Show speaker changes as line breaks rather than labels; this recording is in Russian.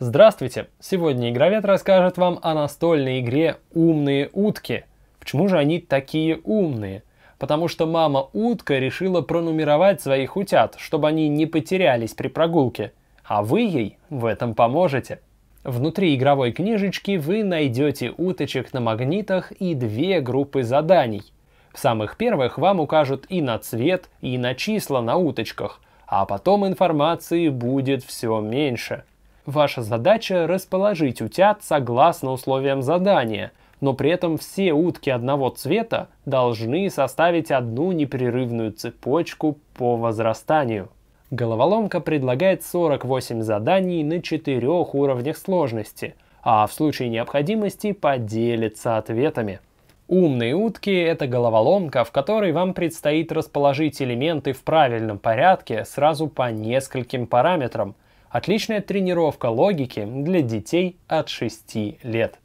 Здравствуйте! Сегодня Игровед расскажет вам о настольной игре «Умные утки». Почему же они такие умные? Потому что мама утка решила пронумеровать своих утят, чтобы они не потерялись при прогулке. А вы ей в этом поможете. Внутри игровой книжечки вы найдете уточек на магнитах и две группы заданий. В самых первых вам укажут и на цвет, и на числа на уточках, а потом информации будет все меньше – Ваша задача – расположить утят согласно условиям задания, но при этом все утки одного цвета должны составить одну непрерывную цепочку по возрастанию. Головоломка предлагает 48 заданий на четырех уровнях сложности, а в случае необходимости поделится ответами. Умные утки – это головоломка, в которой вам предстоит расположить элементы в правильном порядке сразу по нескольким параметрам – Отличная тренировка логики для детей от 6 лет.